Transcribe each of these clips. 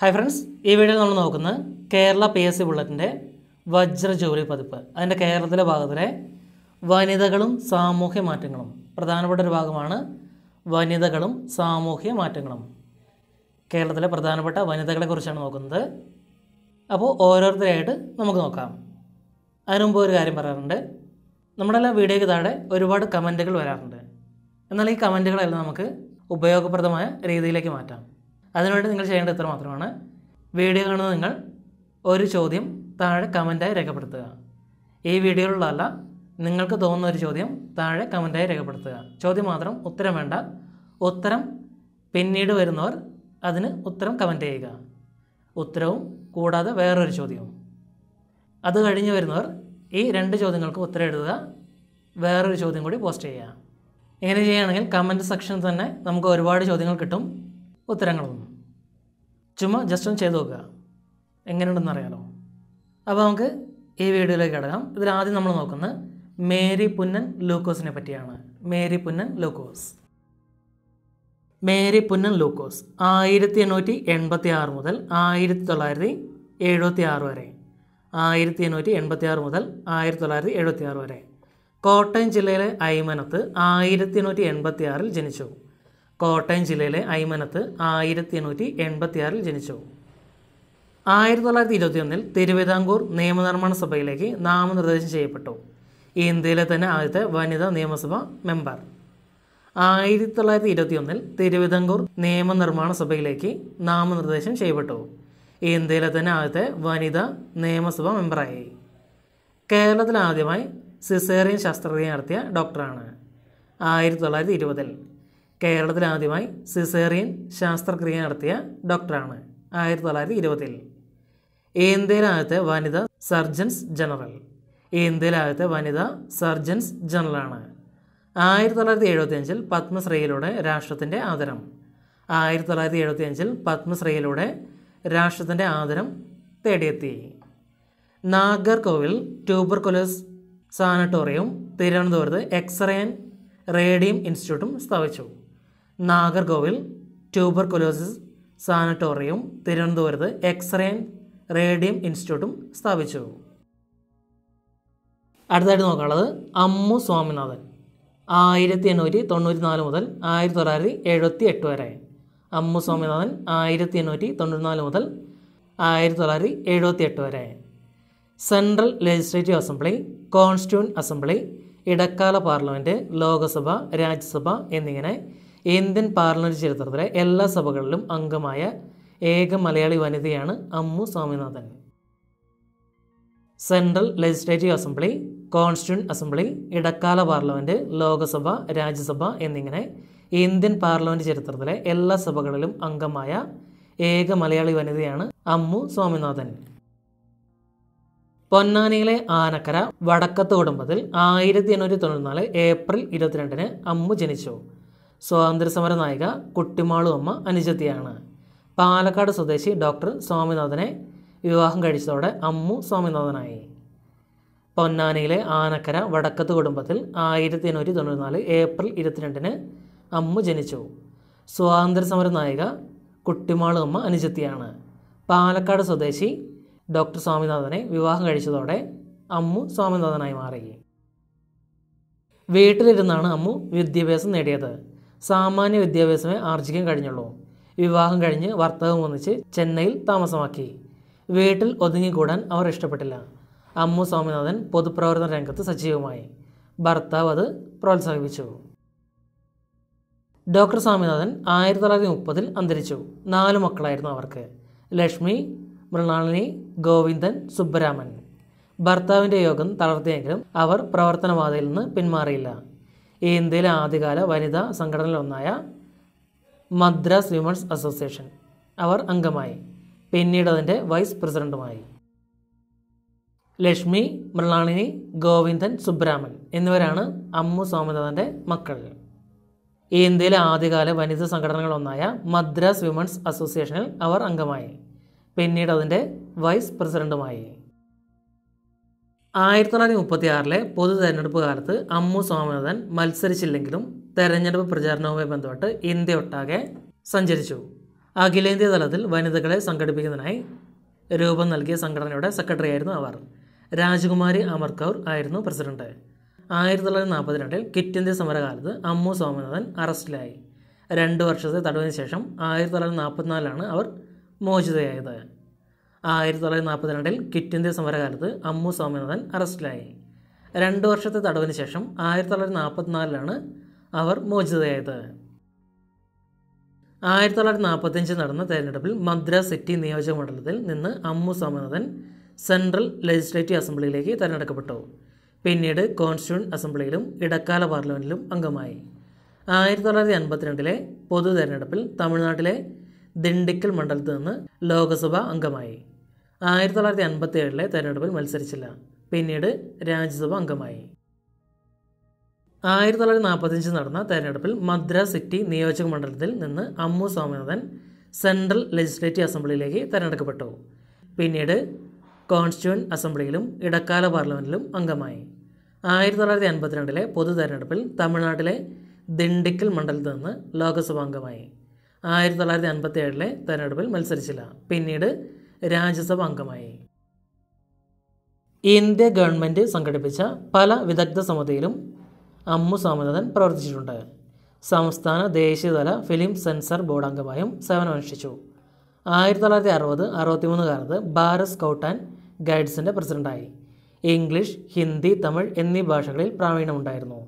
hi friends ഈ വീഡിയോയിൽ നമ്മൾ നോക്കുന്നത് കേരള പി എസ് സി ബുള്ളറ്റിൻ്റെ ജോലി പതിപ്പ് അതിൻ്റെ കേരളത്തിലെ ഭാഗത്തിലെ വനിതകളും സാമൂഹ്യ മാറ്റങ്ങളും പ്രധാനപ്പെട്ട ഒരു ഭാഗമാണ് വനിതകളും സാമൂഹ്യ മാറ്റങ്ങളും കേരളത്തിലെ പ്രധാനപ്പെട്ട വനിതകളെക്കുറിച്ചാണ് നോക്കുന്നത് അപ്പോൾ ഓരോരുത്തരായിട്ട് നമുക്ക് നോക്കാം അതിനു മുമ്പ് ഒരു കാര്യം പറയാറുണ്ട് നമ്മുടെ എല്ലാ വീഡിയോയ്ക്ക് താഴെ ഒരുപാട് കമൻറ്റുകൾ വരാറുണ്ട് എന്നാൽ ഈ കമൻറ്റുകളെല്ലാം നമുക്ക് ഉപയോഗപ്രദമായ രീതിയിലേക്ക് മാറ്റാം അതിനുവേണ്ടി നിങ്ങൾ ചെയ്യേണ്ടത് ഇത്ര മാത്രമാണ് വീഡിയോ കാണുന്ന നിങ്ങൾ ഒരു ചോദ്യം താഴെ കമൻറ്റായി രേഖപ്പെടുത്തുക ഈ വീഡിയോയിലുള്ളതല്ല നിങ്ങൾക്ക് തോന്നുന്ന ഒരു ചോദ്യം താഴെ കമൻറ്റായി രേഖപ്പെടുത്തുക ചോദ്യം മാത്രം ഉത്തരം വേണ്ട ഉത്തരം പിന്നീട് വരുന്നവർ അതിന് ഉത്തരം കമൻറ്റ് ചെയ്യുക ഉത്തരവും കൂടാതെ വേറൊരു ചോദ്യവും അത് കഴിഞ്ഞ് വരുന്നവർ ഈ രണ്ട് ചോദ്യങ്ങൾക്ക് ഉത്തരം എഴുതുക വേറൊരു ചോദ്യം കൂടി പോസ്റ്റ് ചെയ്യുക ഇങ്ങനെ ചെയ്യുകയാണെങ്കിൽ കമൻറ്റ് സെക്ഷനിൽ തന്നെ നമുക്ക് ഒരുപാട് ചോദ്യങ്ങൾ കിട്ടും ഉത്തരങ്ങളൊന്നും ചുമ ജസ്റ്റ് ഒന്ന് ചെയ്തു നോക്കുക എങ്ങനെയുണ്ടെന്ന് അറിയാലോ അപ്പോൾ നമുക്ക് ഈ വീഡിയോയിലേക്ക് കിടക്കാം ഇതിൽ ആദ്യം നമ്മൾ നോക്കുന്നത് മേരി പുന്നൻ ലൂക്കോസിനെ പറ്റിയാണ് മേരി പുന്നൻ ലൂക്കോസ് മേരി പുന്നൻ ലൂക്കോസ് ആയിരത്തി എണ്ണൂറ്റി എൺപത്തി ആറ് മുതൽ ആയിരത്തി തൊള്ളായിരത്തി എഴുപത്തി ആറ് വരെ ആയിരത്തി എണ്ണൂറ്റി എൺപത്തി ആറ് മുതൽ ആയിരത്തി തൊള്ളായിരത്തി എഴുപത്തി ആറ് വരെ കോട്ടയം ജില്ലയിലെ അയ്മനത്ത് ആയിരത്തി എണ്ണൂറ്റി എൺപത്തി ആറിൽ ജനിച്ചു കോട്ടയം ജില്ലയിലെ ഐമനത്ത് ആയിരത്തി എണ്ണൂറ്റി എൺപത്തിയാറിൽ ജനിച്ചു ആയിരത്തി തൊള്ളായിരത്തി ഇരുപത്തിയൊന്നിൽ തിരുവിതാംകൂർ നിയമനിർമ്മാണ സഭയിലേക്ക് നാമനിർദ്ദേശം ചെയ്യപ്പെട്ടു ഇന്ത്യയിലെ തന്നെ ആദ്യത്തെ വനിതാ നിയമസഭ മെമ്പർ ആയിരത്തി തൊള്ളായിരത്തി ഇരുപത്തിയൊന്നിൽ തിരുവിതാംകൂർ നിയമനിർമ്മാണ സഭയിലേക്ക് നാമനിർദ്ദേശം ചെയ്യപ്പെട്ടു ഇന്ത്യയിലെ തന്നെ ആദ്യത്തെ വനിതാ നിയമസഭാ മെമ്പറായി കേരളത്തിൽ ആദ്യമായി സിസേറിയൻ ശസ്ത്രക്രിയ നടത്തിയ ഡോക്ടറാണ് ആയിരത്തി തൊള്ളായിരത്തി ഇരുപതിൽ കേരളത്തിൽ ആദ്യമായി സിസേറിയൻ ശാസ്ത്രക്രിയ നടത്തിയ ഡോക്ടറാണ് ആയിരത്തി തൊള്ളായിരത്തി ഇരുപതിൽ ഏന്തേലാകത്തെ വനിതാ സർജൻസ് ജനറൽ ഏന്തേലാകത്തെ വനിതാ സർജൻസ് ജനറലാണ് ആയിരത്തി തൊള്ളായിരത്തി എഴുപത്തിയഞ്ചിൽ പത്മശ്രീയിലൂടെ രാഷ്ട്രത്തിൻ്റെ ആദരം ആയിരത്തി തൊള്ളായിരത്തി എഴുപത്തിയഞ്ചിൽ പത്മശ്രീയിലൂടെ രാഷ്ട്രത്തിൻ്റെ ആദരം തേടിയെത്തി നാഗർകോവിൽ കൊലസ് സാനട്ടോറിയവും തിരുവനന്തപുരത്ത് എക്സ്റേ റേഡിയം ഇൻസ്റ്റിറ്റ്യൂട്ടും സ്ഥാപിച്ചു നാഗർകോവിൽ ട്യൂബർ കൊലോസിസ് സാനറ്റോറിയവും തിരുവനന്തപുരത്ത് എക്സ്റേ റേഡിയം ഇൻസ്റ്റിറ്റ്യൂട്ടും സ്ഥാപിച്ചു അടുത്തായിട്ട് നോക്കാനുള്ളത് അമ്മു സ്വാമിനാഥൻ ആയിരത്തി എണ്ണൂറ്റി തൊണ്ണൂറ്റി നാല് മുതൽ ആയിരത്തി തൊള്ളായിരത്തി എഴുപത്തി എട്ട് വരെ അമ്മു സ്വാമിനാഥൻ ആയിരത്തി എണ്ണൂറ്റി തൊണ്ണൂറ്റി നാല് മുതൽ ആയിരത്തി തൊള്ളായിരത്തി എഴുപത്തി എട്ട് വരെ central legislative assembly constituent assembly ഇടക്കാല പാർലമെൻറ്റ് ലോകസഭ രാജ്യസഭ എന്നിങ്ങനെ ഇന്ത്യൻ പാർലമെൻറ്റ് ചരിത്രത്തിലെ എല്ലാ സഭകളിലും അംഗമായ ഏക മലയാളി വനിതയാണ് Ammu Swaminathan central legislative assembly constituent assembly ഇടക്കാല പാർലമെൻറ്റ് ലോകസഭ രാജ്യസഭ എന്നിങ്ങനെ ഇന്ത്യൻ പാർലമെൻറ്റ് ചരിത്രത്തിലെ എല്ലാ സഭകളിലും അംഗമായ ഏക മലയാളി വനിതയാണ് അമ്മു സ്വാമിനാഥൻ പൊന്നാനിയിലെ ആനക്കര വടക്കത്ത് കുടുംബത്തിൽ ആയിരത്തി എണ്ണൂറ്റി തൊണ്ണൂറ്റി നാല് ഏപ്രിൽ ഇരുപത്തിരണ്ടിന് അമ്മു ജനിച്ചു സ്വാതന്ത്ര്യസമര നായിക കുട്ടിമാളു അമ്മ അനുജത്തിയാണ് പാലക്കാട് സ്വദേശി ഡോക്ടർ സ്വാമിനാഥനെ വിവാഹം കഴിച്ചതോടെ അമ്മു സ്വാമിനാഥനായി പൊന്നാനിയിലെ ആനക്കര വടക്കത്ത് കുടുംബത്തിൽ ആയിരത്തി എണ്ണൂറ്റി നാല് ഏപ്രിൽ ഇരുപത്തിരണ്ടിന് അമ്മു ജനിച്ചു സ്വാതന്ത്ര്യസമര നായിക കുട്ടിമാളു അമ്മ അനുജത്തിയാണ് പാലക്കാട് സ്വദേശി ഡോക്ടർ സ്വാമിനാഥനെ വിവാഹം കഴിച്ചതോടെ അമ്മു സ്വാമിനാഥനായി മാറി വീട്ടിലിരുന്നാണ് അമ്മു വിദ്യാഭ്യാസം നേടിയത് സാമാന്യ വിദ്യാഭ്യാസമേ ആർജിക്കാൻ കഴിഞ്ഞുള്ളൂ വിവാഹം കഴിഞ്ഞ് വർത്തകം വന്നിച്ച് ചെന്നൈയിൽ താമസമാക്കി വീട്ടിൽ ഒതുങ്ങിക്കൂടാൻ അവർ ഇഷ്ടപ്പെട്ടില്ല അമ്മു സ്വാമിനാഥൻ പൊതുപ്രവർത്തന രംഗത്ത് സജീവമായി ഭർത്താവ് അത് പ്രോത്സാഹിപ്പിച്ചു ഡോക്ടർ സ്വാമിനാഥൻ ആയിരത്തി തൊള്ളായിരത്തി മുപ്പതിൽ അന്തരിച്ചു നാല് മക്കളായിരുന്നു അവർക്ക് ലക്ഷ്മി മൃണാളിനി ഗോവിന്ദൻ സുബ്ബരാമൻ ഭർത്താവിൻ്റെ യോഗം തളർത്തിയെങ്കിലും അവർ പ്രവർത്തനവാദയിൽ നിന്ന് പിന്മാറിയില്ല ഇന്ത്യയിലെ ആദ്യകാല വനിതാ ഒന്നായ മദ്രാസ് വിമൻസ് അസോസിയേഷൻ അവർ അംഗമായി പിന്നീട് അതിൻ്റെ വൈസ് പ്രസിഡന്റുമായി ലക്ഷ്മി മൃണാളിനി ഗോവിന്ദൻ സുബ്രാമൻ എന്നിവരാണ് അമ്മു സ്വാമിനാഥൻ്റെ മക്കൾ ഇന്ത്യയിലെ ആദ്യകാല വനിതാ സംഘടനകളൊന്നായ മദ്രാസ് വിമൻസ് അസോസിയേഷനിൽ അവർ അംഗമായി പിന്നീട് അതിൻ്റെ വൈസ് പ്രസിഡന്റുമായി ആയിരത്തി തൊള്ളായിരത്തി മുപ്പത്തി ആറിലെ പൊതു തെരഞ്ഞെടുപ്പ് കാലത്ത് അമ്മു സ്വാമിനാഥൻ മത്സരിച്ചില്ലെങ്കിലും തെരഞ്ഞെടുപ്പ് പ്രചാരണവുമായി ബന്ധപ്പെട്ട് ഇന്ത്യ ഒട്ടാകെ സഞ്ചരിച്ചു അഖിലേന്ത്യാ തലത്തിൽ വനിതകളെ സംഘടിപ്പിക്കുന്നതിനായി രൂപം നൽകിയ സംഘടനയുടെ സെക്രട്ടറി ആയിരുന്നു അവർ രാജകുമാരി അമർ കൗർ ആയിരുന്നു പ്രസിഡന്റ് ആയിരത്തി തൊള്ളായിരത്തി നാൽപ്പത്തി രണ്ടിൽ കിറ്റ് ഇന്ത്യ സമരകാലത്ത് അമ്മു സ്വാമിനാഥൻ അറസ്റ്റിലായി രണ്ട് വർഷത്തെ തടവിന് ശേഷം ആയിരത്തി തൊള്ളായിരത്തി നാൽപ്പത്തിനാലിലാണ് അവർ മോചിതയായത് ആയിരത്തി തൊള്ളായിരത്തി നാൽപ്പത്തി രണ്ടിൽ കിറ്റ് ഇന്ത്യ സമരകാലത്ത് അമ്മു സ്വാമിനാഥൻ അറസ്റ്റിലായി രണ്ട് വർഷത്തെ തടവിന് ശേഷം ആയിരത്തി തൊള്ളായിരത്തി നാൽപ്പത്തിനാലിലാണ് അവർ മോചിതയായത് ആയിരത്തി തൊള്ളായിരത്തി നാൽപ്പത്തിയഞ്ചിൽ നടന്ന തെരഞ്ഞെടുപ്പിൽ മദ്രാസ് സിറ്റി നിയോജക മണ്ഡലത്തിൽ നിന്ന് അമ്മു സ്വാമിനാഥൻ സെൻട്രൽ ലെജിസ്ലേറ്റീവ് അസംബ്ലിയിലേക്ക് തിരഞ്ഞെടുക്കപ്പെട്ടു പിന്നീട് കോൺസ്റ്റിറ്റ്യൂൺ അസംബ്ലിയിലും ഇടക്കാല പാർലമെൻറ്റിലും അംഗമായി ആയിരത്തി തൊള്ളായിരത്തി അൻപത്തിരണ്ടിലെ പൊതു തെരഞ്ഞെടുപ്പിൽ തമിഴ്നാട്ടിലെ ദിണ്ടിക്കൽ മണ്ഡലത്തിൽ നിന്ന് ലോക്സഭാ അംഗമായി ആയിരത്തി തൊള്ളായിരത്തി അൻപത്തി ഏഴിലെ തെരഞ്ഞെടുപ്പിൽ മത്സരിച്ചില്ല പിന്നീട് രാജ്യസഭ അംഗമായി ആയിരത്തി തൊള്ളായിരത്തി നാൽപ്പത്തിയഞ്ചിൽ നടന്ന തെരഞ്ഞെടുപ്പിൽ മദ്രാസ് സിറ്റി നിയോജക മണ്ഡലത്തിൽ നിന്ന് അമ്മു സ്വാമിനാഥൻ സെൻട്രൽ ലെജിസ്ലേറ്റീവ് അസംബ്ലിയിലേക്ക് തെരഞ്ഞെടുക്കപ്പെട്ടു പിന്നീട് കോൺസ്റ്റിറ്റ്യൂവൻ അസംബ്ലിയിലും ഇടക്കാല പാർലമെൻറ്റിലും അംഗമായി ആയിരത്തി തൊള്ളായിരത്തി അൻപത്തിരണ്ടിലെ പൊതു തെരഞ്ഞെടുപ്പിൽ തമിഴ്നാട്ടിലെ ദിണ്ടിക്കൽ മണ്ഡലത്തിൽ നിന്ന് ലോക്സഭാംഗമായി ആയിരത്തി തൊള്ളായിരത്തി അൻപത്തി ഏഴിലെ തെരഞ്ഞെടുപ്പിൽ മത്സരിച്ചില്ല പിന്നീട് രാജ്യസഭ അംഗമായി ഇന്ത്യ ഗവൺമെൻറ് സംഘടിപ്പിച്ച പല വിദഗ്ധ സമിതിയിലും അമ്മു സാമനാഥൻ പ്രവർത്തിച്ചിട്ടുണ്ട് സംസ്ഥാന ദേശീയതല ഫിലിം സെൻസർ ബോർഡ് അംഗമായും സേവനമനുഷ്ഠിച്ചു ആയിരത്തി തൊള്ളായിരത്തി അറുപത് അറുപത്തിമൂന്ന് കാലത്ത് ഭാരത് സ്കൗട്ട് ആൻഡ് ഗൈഡ്സിൻ്റെ പ്രസിഡൻ്റായി ഇംഗ്ലീഷ് ഹിന്ദി തമിഴ് എന്നീ ഭാഷകളിൽ പ്രാവീണ്യമുണ്ടായിരുന്നു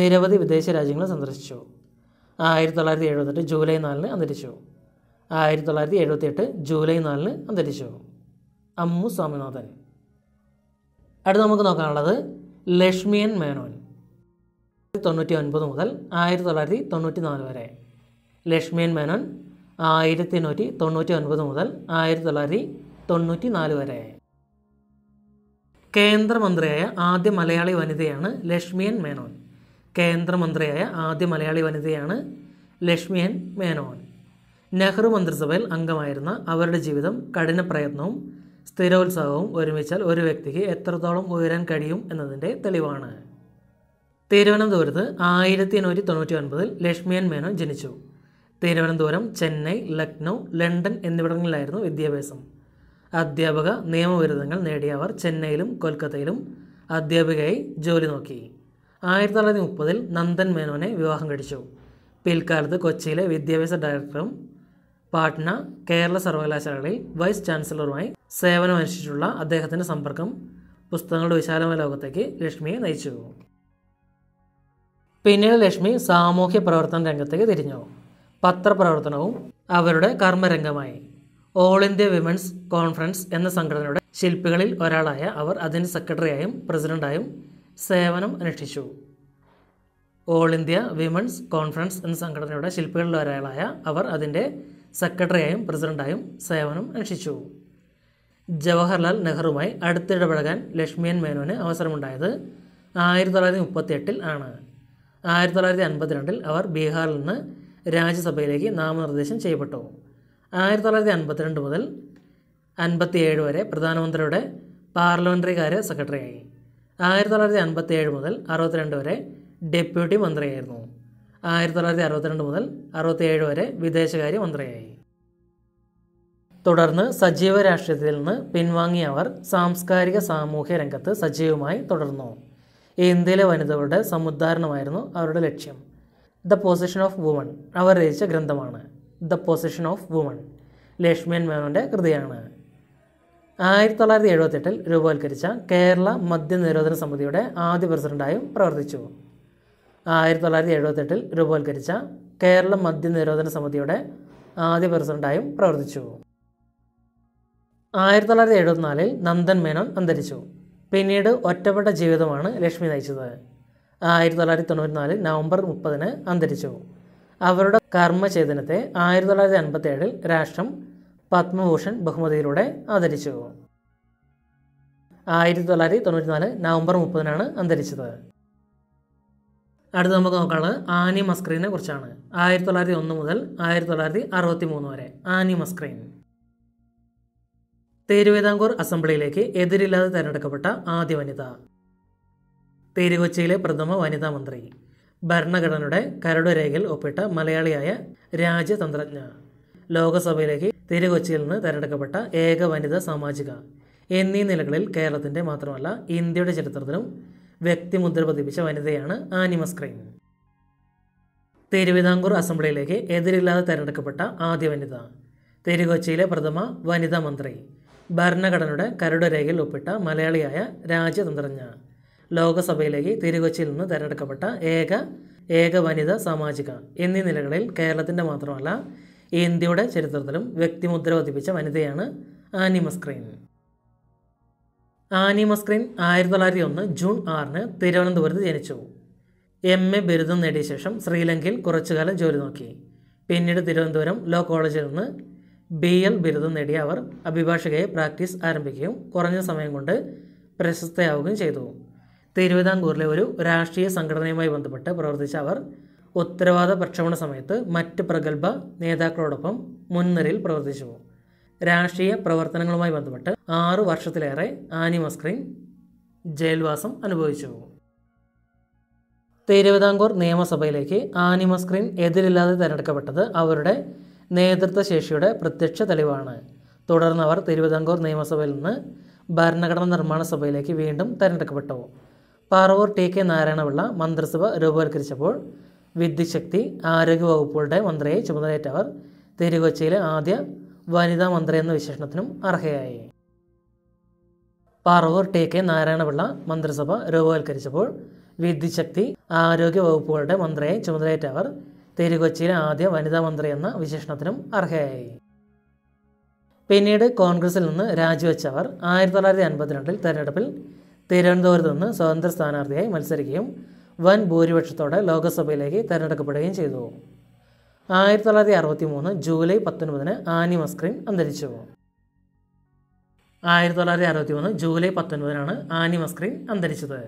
നിരവധി വിദേശ രാജ്യങ്ങൾ സന്ദർശിച്ചു ആയിരത്തി തൊള്ളായിരത്തി എഴുപത്തെട്ട് ജൂലൈ നാലിന് അന്തരിച്ചു ആയിരത്തി തൊള്ളായിരത്തി എഴുപത്തി എട്ട് ജൂലൈ നാലിന് അന്തരിച്ചു അമ്മു സ്വാമിനാഥൻ അടുത്ത് നമുക്ക് നോക്കാനുള്ളത് ലക്ഷ്മിയൻ മേനോൻ തൊണ്ണൂറ്റി ഒൻപത് മുതൽ ആയിരത്തി തൊള്ളായിരത്തി തൊണ്ണൂറ്റി നാല് വരെ ലക്ഷ്മിയൻ മേനോൻ ആയിരത്തി എണ്ണൂറ്റി തൊണ്ണൂറ്റി ഒൻപത് മുതൽ ആയിരത്തി തൊള്ളായിരത്തി തൊണ്ണൂറ്റി നാല് വരെ കേന്ദ്രമന്ത്രിയായ ആദ്യ മലയാളി വനിതയാണ് ലക്ഷ്മിയൻ മേനോൻ കേന്ദ്രമന്ത്രിയായ ആദ്യ മലയാളി വനിതയാണ് ലക്ഷ്മിയൻ മേനോൻ നെഹ്റു മന്ത്രിസഭയിൽ അംഗമായിരുന്ന അവരുടെ ജീവിതം കഠിന പ്രയത്നവും സ്ഥിരോത്സാഹവും ഒരുമിച്ചാൽ ഒരു വ്യക്തിക്ക് എത്രത്തോളം ഉയരാൻ കഴിയും എന്നതിൻ്റെ തെളിവാണ് തിരുവനന്തപുരത്ത് ആയിരത്തി എണ്ണൂറ്റി തൊണ്ണൂറ്റി ഒൻപതിൽ ലക്ഷ്മിയൻ മേനോൻ ജനിച്ചു തിരുവനന്തപുരം ചെന്നൈ ലക്നൗ ലണ്ടൻ എന്നിവിടങ്ങളിലായിരുന്നു വിദ്യാഭ്യാസം അധ്യാപക നിയമബിരുദങ്ങൾ നേടിയ അവർ ചെന്നൈയിലും കൊൽക്കത്തയിലും അധ്യാപികയായി ജോലി നോക്കി ആയിരത്തി തൊള്ളായിരത്തി മുപ്പതിൽ നന്ദൻ മേനോനെ വിവാഹം കഴിച്ചു പിൽക്കാലത്ത് കൊച്ചിയിലെ വിദ്യാഭ്യാസ ഡയറക്ടറും പാട്ന കേരള സർവകലാശാലകളിൽ വൈസ് ചാൻസലറുമായി അനുഷ്ഠിച്ചിട്ടുള്ള അദ്ദേഹത്തിൻ്റെ സമ്പർക്കം പുസ്തകങ്ങളുടെ വിശാലമായ ലോകത്തേക്ക് ലക്ഷ്മിയെ നയിച്ചു പിന്നീട് ലക്ഷ്മി സാമൂഹ്യ പ്രവർത്തന രംഗത്തേക്ക് തിരിഞ്ഞു പത്രപ്രവർത്തനവും അവരുടെ കർമ്മരംഗമായി ഓൾ ഇന്ത്യ വിമൻസ് കോൺഫറൻസ് എന്ന സംഘടനയുടെ ശില്പികളിൽ ഒരാളായ അവർ അതിൻ്റെ സെക്രട്ടറിയായും പ്രസിഡന്റായും സേവനം അനുഷ്ഠിച്ചു ഓൾ ഇന്ത്യ വിമൻസ് കോൺഫറൻസ് എന്ന സംഘടനയുടെ ശില്പികളിൽ ഒരാളായ അവർ അതിൻ്റെ സെക്രട്ടറിയായും പ്രസിഡന്റായും സേവനം അനുഷ്ഠിച്ചു ജവഹർലാൽ നെഹ്റുവുമായി അടുത്തിടപഴകാൻ ലക്ഷ്മിയൻ മേനോന് അവസരമുണ്ടായത് ആയിരത്തി തൊള്ളായിരത്തി മുപ്പത്തി എട്ടിൽ ആണ് ആയിരത്തി തൊള്ളായിരത്തി അൻപത്തിരണ്ടിൽ അവർ ബീഹാറിൽ നിന്ന് രാജ്യസഭയിലേക്ക് നാമനിർദ്ദേശം ചെയ്യപ്പെട്ടു ആയിരത്തി തൊള്ളായിരത്തി അൻപത്തിരണ്ട് മുതൽ അൻപത്തിയേഴ് വരെ പ്രധാനമന്ത്രിയുടെ പാർലമെൻ്ററി കാര്യ സെക്രട്ടറിയായി ആയിരത്തി തൊള്ളായിരത്തി അൻപത്തി ഏഴ് മുതൽ അറുപത്തിരണ്ട് വരെ ഡെപ്യൂട്ടി മന്ത്രിയായിരുന്നു ആയിരത്തി തൊള്ളായിരത്തി അറുപത്തിരണ്ട് മുതൽ അറുപത്തിയേഴ് വരെ വിദേശകാര്യ മന്ത്രിയായി തുടർന്ന് സജീവ രാഷ്ട്രീയത്തിൽ നിന്ന് പിൻവാങ്ങിയ അവർ സാംസ്കാരിക സാമൂഹ്യ രംഗത്ത് സജീവമായി തുടർന്നു ഇന്ത്യയിലെ വനിതകളുടെ സമുദ്ധാരണമായിരുന്നു അവരുടെ ലക്ഷ്യം ദ പൊസിഷൻ ഓഫ് വുമൺ അവർ രചിച്ച ഗ്രന്ഥമാണ് the position of woman Lakshmi മേനോൻ്റെ കൃതിയാണ് ആയിരത്തി തൊള്ളായിരത്തി എഴുപത്തെട്ടിൽ രൂപവത്കരിച്ച കേരള മദ്യനിരോധന സമിതിയുടെ ആദ്യ പ്രസിഡന്റായും പ്രവർത്തിച്ചു ആയിരത്തി തൊള്ളായിരത്തി എഴുപത്തെട്ടിൽ രൂപവത്കരിച്ച കേരള മദ്യ നിരോധന സമിതിയുടെ ആദ്യ പ്രസിഡന്റായും പ്രവർത്തിച്ചു ആയിരത്തി തൊള്ളായിരത്തി എഴുപത്തിനാലിൽ നന്ദൻ മേനോൻ അന്തരിച്ചു പിന്നീട് ഒറ്റപ്പെട്ട ജീവിതമാണ് ലക്ഷ്മി നയിച്ചത് ആയിരത്തി തൊള്ളായിരത്തി തൊണ്ണൂറ്റിനാലിൽ നവംബർ മുപ്പതിന് അന്തരിച്ചു അവരുടെ കർമ്മചേതനത്തെ ആയിരത്തി തൊള്ളായിരത്തി അൻപത്തി ഏഴിൽ രാഷ്ട്രം പത്മഭൂഷൺ ബഹുമതിയിലൂടെ ആദരിച്ചു ആയിരത്തി തൊള്ളായിരത്തി തൊണ്ണൂറ്റിനാല് നവംബർ മുപ്പതിനാണ് അന്തരിച്ചത് അടുത്ത് നമുക്ക് നോക്കാനുള്ളത് ആനി മസ്ക്രീനെ കുറിച്ചാണ് ആയിരത്തി തൊള്ളായിരത്തി ഒന്ന് മുതൽ ആയിരത്തി തൊള്ളായിരത്തി അറുപത്തി മൂന്ന് വരെ ആനി മസ്ക്രീൻ തിരുവിതാംകൂർ അസംബ്ലിയിലേക്ക് എതിരില്ലാതെ തിരഞ്ഞെടുക്കപ്പെട്ട ആദ്യ വനിത തിരുകൊച്ചിയിലെ പ്രഥമ വനിതാ മന്ത്രി ഭരണഘടനയുടെ കരടുരേഖയിൽ ഒപ്പിട്ട മലയാളിയായ രാജ്യതന്ത്രജ്ഞ ലോകസഭയിലേക്ക് തിരുകൊച്ചിയിൽ നിന്ന് തിരഞ്ഞെടുക്കപ്പെട്ട ഏക വനിതാ സാമാജിക എന്നീ നിലകളിൽ കേരളത്തിന്റെ മാത്രമല്ല ഇന്ത്യയുടെ ചരിത്രത്തിലും വ്യക്തിമുദ്ര പതിപ്പിച്ച വനിതയാണ് ആനിമസ് ക്രൈം തിരുവിതാംകൂർ അസംബ്ലിയിലേക്ക് എതിരില്ലാതെ തിരഞ്ഞെടുക്കപ്പെട്ട ആദ്യ വനിത തിരുകൊച്ചിയിലെ പ്രഥമ വനിതാ മന്ത്രി ഭരണഘടനയുടെ കരുടരേഖയിൽ ഒപ്പിട്ട മലയാളിയായ രാജ്യതന്ത്രജ്ഞ ലോകസഭയിലേക്ക് തിരുകൊച്ചിയിൽ നിന്ന് തിരഞ്ഞെടുക്കപ്പെട്ട ഏക ഏക വനിത സാമാജിക എന്നീ നിലകളിൽ കേരളത്തിൻ്റെ മാത്രമല്ല ഇന്ത്യയുടെ ചരിത്രത്തിലും വ്യക്തിമുദ്ര പതിപ്പിച്ച വനിതയാണ് ആനിമസ്ക്രീൻ ആനി മസ്ക്രീൻ ആയിരത്തി തൊള്ളായിരത്തി ഒന്ന് ജൂൺ ആറിന് തിരുവനന്തപുരത്ത് ജനിച്ചു എം എ ബിരുദം നേടിയ ശേഷം ശ്രീലങ്കയിൽ കുറച്ചുകാലം ജോലി നോക്കി പിന്നീട് തിരുവനന്തപുരം ലോ കോളേജിൽ നിന്ന് ബി എൽ ബിരുദം നേടിയ അവർ അഭിഭാഷകയെ പ്രാക്ടീസ് ആരംഭിക്കുകയും കുറഞ്ഞ സമയം കൊണ്ട് പ്രശസ്തയാവുകയും ചെയ്തു തിരുവിതാംകൂറിലെ ഒരു രാഷ്ട്രീയ സംഘടനയുമായി ബന്ധപ്പെട്ട് പ്രവർത്തിച്ച അവർ ഉത്തരവാദ പ്രക്ഷോഭണ സമയത്ത് മറ്റ് പ്രഗത്ഭ നേതാക്കളോടൊപ്പം മുൻനിരയിൽ പ്രവർത്തിച്ചു രാഷ്ട്രീയ പ്രവർത്തനങ്ങളുമായി ബന്ധപ്പെട്ട് ആറു വർഷത്തിലേറെ ആനി മസ്ക്രീൻ ജയിൽവാസം അനുഭവിച്ചു തിരുവിതാംകൂർ നിയമസഭയിലേക്ക് ആനി മസ്ക്രീൻ എതിരില്ലാതെ തിരഞ്ഞെടുക്കപ്പെട്ടത് അവരുടെ നേതൃത്വശേഷിയുടെ പ്രത്യക്ഷ തെളിവാണ് തുടർന്ന് അവർ തിരുവിതാംകൂർ നിയമസഭയിൽ നിന്ന് ഭരണഘടനാ നിർമ്മാണ സഭയിലേക്ക് വീണ്ടും തിരഞ്ഞെടുക്കപ്പെട്ടു പാറവൂർ ടി കെ നാരായണപിള്ള മന്ത്രിസഭ രൂപവൽക്കരിച്ചപ്പോൾ വിദ്യുശക്തി ആരോഗ്യ വകുപ്പുകളുടെ മന്ത്രിയായി ചുമതലയേറ്റവർ തിരുകൊച്ചിയിലെ ആദ്യ വനിതാ മന്ത്രി എന്ന വിശേഷണത്തിനും അർഹയായി പാറവൂർ ടി കെ നാരായണപിള്ള മന്ത്രിസഭ രൂപവൽക്കരിച്ചപ്പോൾ വിദ്യുശക്തി ആരോഗ്യ വകുപ്പുകളുടെ മന്ത്രിയെ ചുമതലയേറ്റ അവർ തിരുകൊച്ചിയിലെ ആദ്യ വനിതാ മന്ത്രി എന്ന വിശേഷണത്തിനും അർഹയായി പിന്നീട് കോൺഗ്രസിൽ നിന്ന് രാജിവെച്ചവർ ആയിരത്തി തൊള്ളായിരത്തി അൻപത്തിരണ്ടിൽ തെരഞ്ഞെടുപ്പിൽ തിരുവനന്തപുരത്ത് നിന്ന് സ്വതന്ത്ര സ്ഥാനാർത്ഥിയായി മത്സരിക്കുകയും വൻ ഭൂരിപക്ഷത്തോടെ ലോക്സഭയിലേക്ക് തിരഞ്ഞെടുക്കപ്പെടുകയും ചെയ്തു ആയിരത്തി തൊള്ളായിരത്തി അറുപത്തി മൂന്ന് ജൂലൈ പത്തൊൻപതിന് ആനി മസ്ക്രീൻ അന്തരിച്ചു ആയിരത്തി തൊള്ളായിരത്തി അറുപത്തി മൂന്ന് ജൂലൈ പത്തൊൻപതിനാണ് ആനി മസ്ക്രീൻ അന്തരിച്ചത്